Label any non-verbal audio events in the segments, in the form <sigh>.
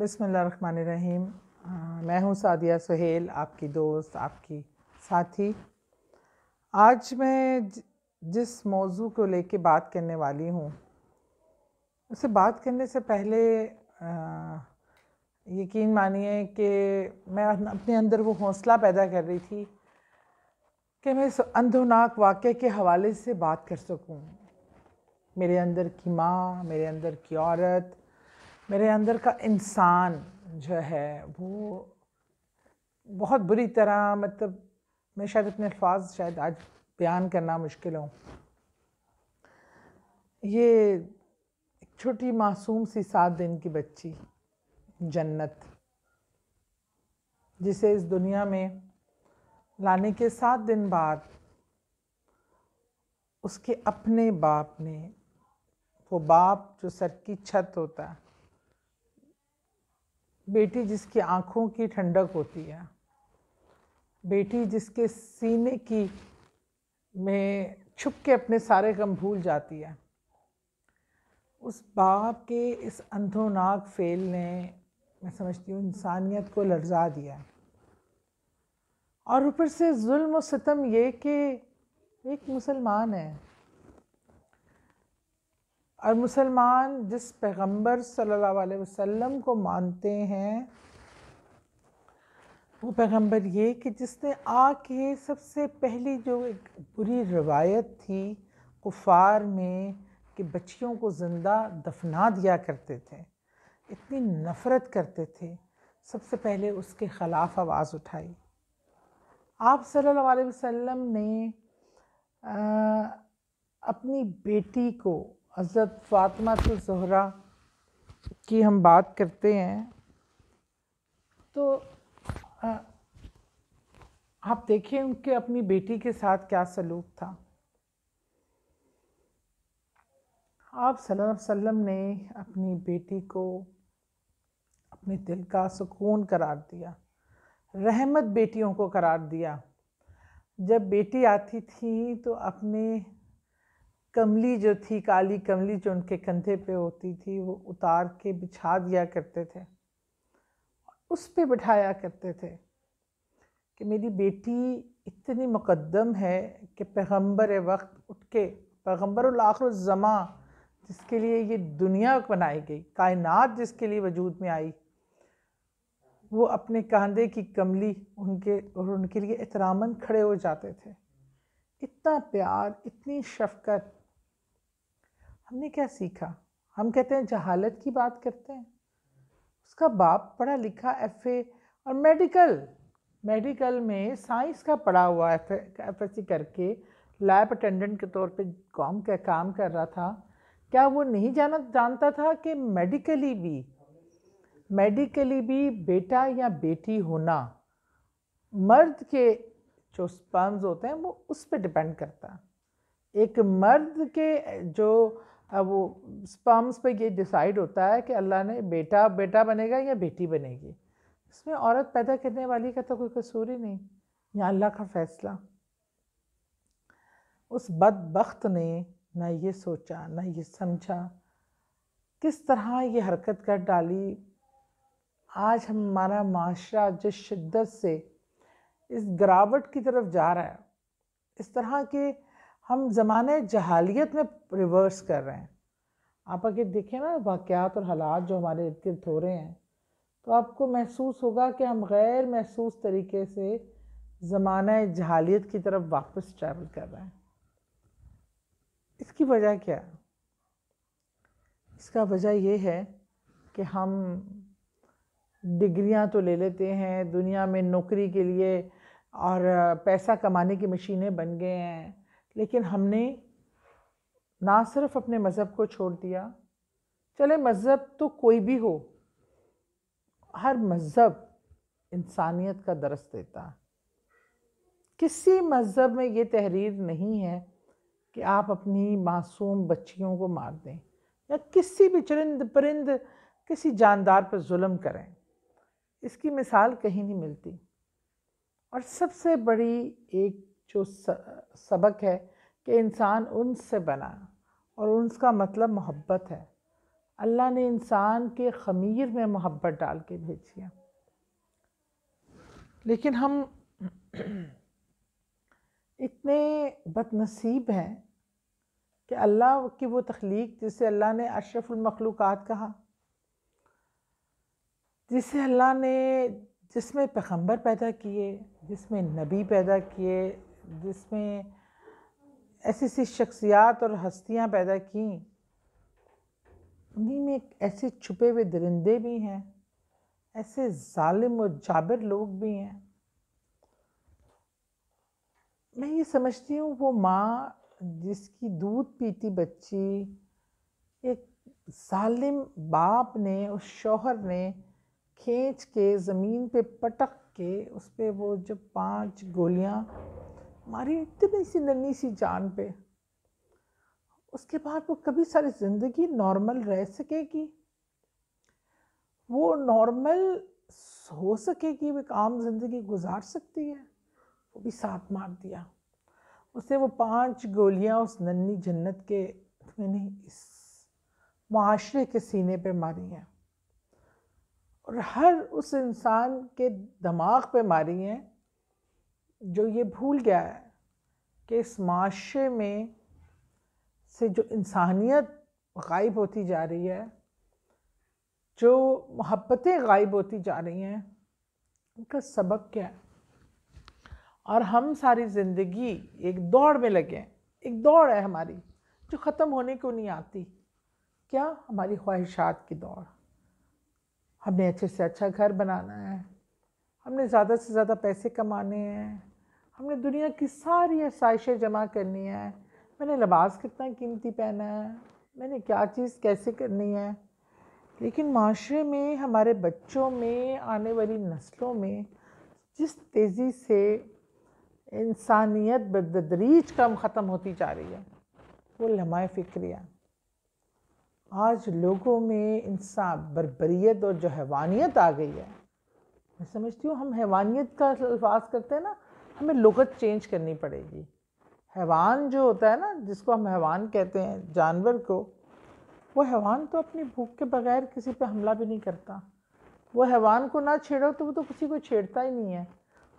रहीम मैं हूँ सादिया सुहेल आपकी दोस्त आपकी साथी आज मैं जिस मौजू को लेके बात करने वाली हूँ उसे बात करने से पहले आ, यकीन मानिए कि मैं अपने अंदर वो हौसला पैदा कर रही थी कि मैं इस अंधोनाक वाक़ के हवाले से बात कर सकूं मेरे अंदर की माँ मेरे अंदर की औरत मेरे अंदर का इंसान जो है वो बहुत बुरी तरह मतलब मैं शायद अपने अल्फाज शायद आज बयान करना मुश्किल हो ये एक छोटी मासूम सी सात दिन की बच्ची जन्नत जिसे इस दुनिया में लाने के सात दिन बाद उसके अपने बाप ने वो बाप जो सर की छत होता है बेटी जिसकी आँखों की ठंडक होती है बेटी जिसके सीने की में छुप के अपने सारे गम भूल जाती है उस बाप के इस अंधोनाक फेल ने मैं समझती हूँ इंसानियत को लर्जा दिया और ऊपर से जुल्म सितम ये कि एक मुसलमान है और मुसलमान जिस पैगंबर सल्लल्लाहु अलैहि वसल्लम को मानते हैं वो पैगंबर ये कि जिसने आके सबसे पहली जो एक बुरी रवायत थी कुफार में कि बच्चियों को ज़िंदा दफना दिया करते थे इतनी नफ़रत करते थे सबसे पहले उसके ख़िलाफ़ आवाज़ उठाई आप सल्लल्लाहु अलैहि वसल्लम ने आ, अपनी बेटी को हज़रत फातमा तो जहरा की हम बात करते हैं तो आ, आप देखें उनके अपनी बेटी के साथ क्या सलूक था आप वसल्लम ने अपनी बेटी को अपने दिल का सुकून करार दिया रहमत बेटियों को करार दिया जब बेटी आती थी तो अपने कमली जो थी काली कमली जो उनके कंधे पे होती थी वो उतार के बिछा दिया करते थे उस पे बिठाया करते थे कि मेरी बेटी इतनी मुकदम है कि पैगंबर वक्त उठ के पैगम्बर ज़मा जिसके लिए ये दुनिया बनाई गई कायनात जिसके लिए वजूद में आई वो अपने कंधे की कमली उनके और उनके लिए एहतराम खड़े हो जाते थे इतना प्यार इतनी शफकत हमने क्या सीखा हम कहते हैं जहालत की बात करते हैं उसका बाप पढ़ा लिखा एफ और मेडिकल मेडिकल में साइंस का पढ़ा हुआ एफ एफ करके लैब अटेंडेंट के तौर पे कॉम का काम कर रहा था क्या वो नहीं जाना जानता था कि मेडिकली भी मेडिकली भी बेटा या बेटी होना मर्द के जो स्पर्म्स होते हैं वो उस पर डिपेंड करता एक मर्द के जो अब वो स्पर्म्स पे ये डिसाइड होता है कि अल्लाह ने बेटा बेटा बनेगा या बेटी बनेगी इसमें औरत पैदा करने वाली का तो कोई कसूर ही नहीं या अल्लाह का फ़ैसला उस बदबخت ने ना ये सोचा ना ये समझा किस तरह ये हरकत कर डाली आज हमारा माशरा जिस शिद्दत से इस गिरावट की तरफ जा रहा है इस तरह के हम ज़माने जहालियत में रिवर्स कर रहे हैं आप अगर देखें ना वाक़ात और हालात जो हमारे इर्द गिर्द हो रहे हैं तो आपको महसूस होगा कि हम गैर महसूस तरीके से ज़माना जहालियत की तरफ वापस ट्रैवल कर रहे हैं इसकी वजह क्या है इसका वजह यह है कि हम डिग्रियां तो ले लेते हैं दुनिया में नौकरी के लिए और पैसा कमाने की मशीनें बन गए हैं लेकिन हमने ना सिर्फ अपने मज़हब को छोड़ दिया चले मज़हब तो कोई भी हो हर मज़हब इंसानियत का दरस देता है किसी मज़हब में ये तहरीर नहीं है कि आप अपनी मासूम बच्चियों को मार दें या किसी भी चरिंद परिंद किसी जानदार पर जुल्म करें इसकी मिसाल कहीं नहीं मिलती और सबसे बड़ी एक जो सबक है कि इंसान से बना और उनका मतलब मोहब्बत है अल्लाह ने इंसान के ख़मीर में मोहब्बत डाल के भेजी है लेकिन हम <clears throat> इतने बदनसीब हैं कि अल्लाह की वो तख्लीक जिसे अल्लाह ने अशरफुलमखलूक़ात कहा जिसे अल्लाह ने जिसमें पैगंबर पैदा किए जिसमें नबी पैदा किए जिसमें ऐसी ऐसी शख्सियात और हस्तियाँ पैदा की उन्हीं में ऐसे छुपे हुए दरिंदे भी हैं ऐसे जालिम और जाबिर लोग भी हैं मैं ये समझती हूँ वो माँ जिसकी दूध पीती बच्ची एक जालिम बाप ने उस शोहर ने खींच के ज़मीन पे पटक के उस पर वो जो पांच गोलियाँ मारी इतनी सी नन्ही सी जान पे उसके बाद वो कभी सारी ज़िंदगी नॉर्मल रह सकेगी वो नॉर्मल हो सकेगी वो एक आम ज़िंदगी गुजार सकती है वो भी साथ मार दिया उसने वो पांच गोलियां उस नन्ही जन्नत के नहीं इस माशरे के सीने पे मारी हैं और हर उस इंसान के दिमाग पे मारी हैं जो ये भूल गया है कि इस माशरे में से जो इंसानियत गायब होती जा रही है जो मोहब्बतें गायब होती जा रही हैं उनका सबक क्या है और हम सारी ज़िंदगी एक दौड़ में लगे हैं एक दौड़ है हमारी जो ख़त्म होने को नहीं आती क्या हमारी ख्वाहिशात की दौड़ हमने अच्छे से अच्छा घर बनाना है हमने ज़्यादा से ज़्यादा पैसे कमाने हैं हमने दुनिया की सारी आसाइशें जमा करनी है मैंने लिबास कितना कीमती पहना है मैंने क्या चीज़ कैसे करनी है लेकिन माशरे में हमारे बच्चों में आने वाली नस्लों में जिस तेज़ी से इंसानियत बदतरीज कम ख़त्म होती जा रही है वो लम्हा फ़िक्रिया आज लोगों में इंसान बरबरीत और जो हैवानियत आ गई है मैं समझती हूँ हम हैवानियत का अल्फाज करते हैं ना हमें लुगत चेंज करनी पड़ेगी हैवान जो होता है ना जिसको हम हैवान कहते हैं जानवर को वो हैवान तो अपनी भूख के बगैर किसी पे हमला भी नहीं करता वो हैवान को ना छेड़ो तो वो तो किसी को छेड़ता ही नहीं है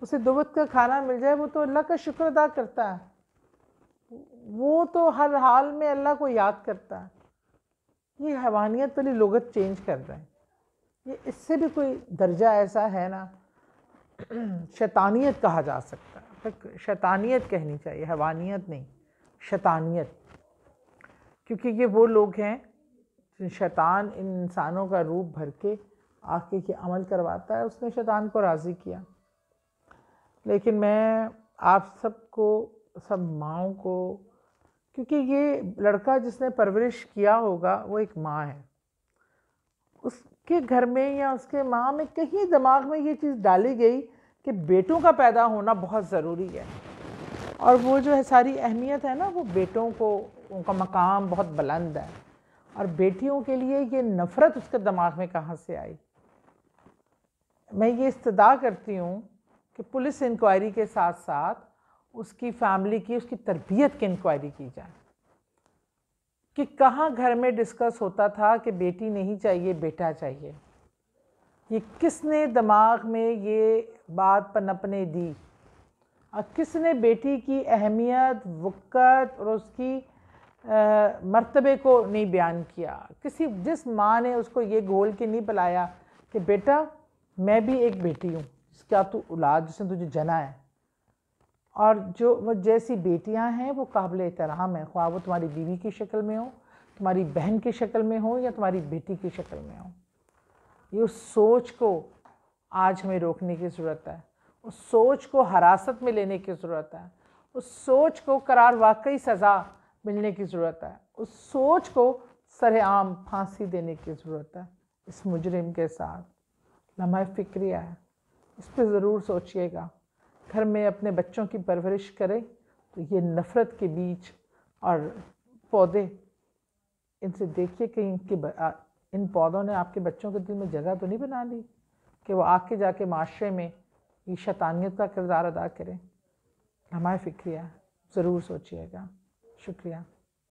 उसे दो वक्त का खाना मिल जाए वो तो अल्लाह का शुक्र अदा करता है वो तो हर हाल में अल्लाह को याद करता है ये हैवानियत वाली लुगत चेंज कर रहे हैं ये इससे भी कोई दर्जा ऐसा है ना शैतानियत कहा जा सकता है शैतानियत कहनी चाहिए हैवानियत नहीं शैतानियत क्योंकि ये वो लोग हैं शैतान इन इंसानों का रूप भर के आके के अमल करवाता है उसने शैतान को राज़ी किया लेकिन मैं आप सबको सब माओ को क्योंकि ये लड़का जिसने परवरिश किया होगा वो एक माँ है उस के घर में या उसके माँ में कहीं दिमाग में ये चीज़ डाली गई कि बेटों का पैदा होना बहुत ज़रूरी है और वो जो है सारी अहमियत है ना वो बेटों को उनका मकाम बहुत बुलंद है और बेटियों के लिए ये नफ़रत उसके दिमाग में कहाँ से आई मैं ये इस्तदा करती हूँ कि पुलिस इंक्वायरी के साथ साथ उसकी फैमिली की उसकी तरबियत की इंक्वायरी की जाए कि कहाँ घर में डिस्कस होता था कि बेटी नहीं चाहिए बेटा चाहिए ये किसने दिमाग में ये बात पनपने दी और किसने बेटी की अहमियत वक़्त और उसकी मरतबे को नहीं बयान किया किसी जिस माँ ने उसको ये गोल के नहीं पलाया कि बेटा मैं भी एक बेटी हूँ जिसका तू औलाद जिसने तुझे जना है और जो वो जैसी बेटियां हैं वो काबिल एहतराम है ख्वा वो तुम्हारी बीवी की शक्ल में हो तुम्हारी बहन की शक्ल में हो या तुम्हारी बेटी की शक्ल में हो ये उस सोच को आज हमें रोकने की ज़रूरत है उस सोच को हरासत में लेने की ज़रूरत है उस सोच को करार वाकई सज़ा मिलने की ज़रूरत है उस सोच को सरेआम फांसी देने की ज़रूरत है इस मुजरिम के साथ लम्हा फ़िक्रिया है इस पर ज़रूर सोचिएगा घर में अपने बच्चों की परवरिश करें तो ये नफ़रत के बीज और पौधे इनसे देखिए कि इनके इन पौधों ने आपके बच्चों के दिल में जगह तो नहीं बना ली कि वो आके जाके माशरे में ये शैतानियत का किरदार अदा करें हमारे फिक्रिया ज़रूर सोचिएगा शुक्रिया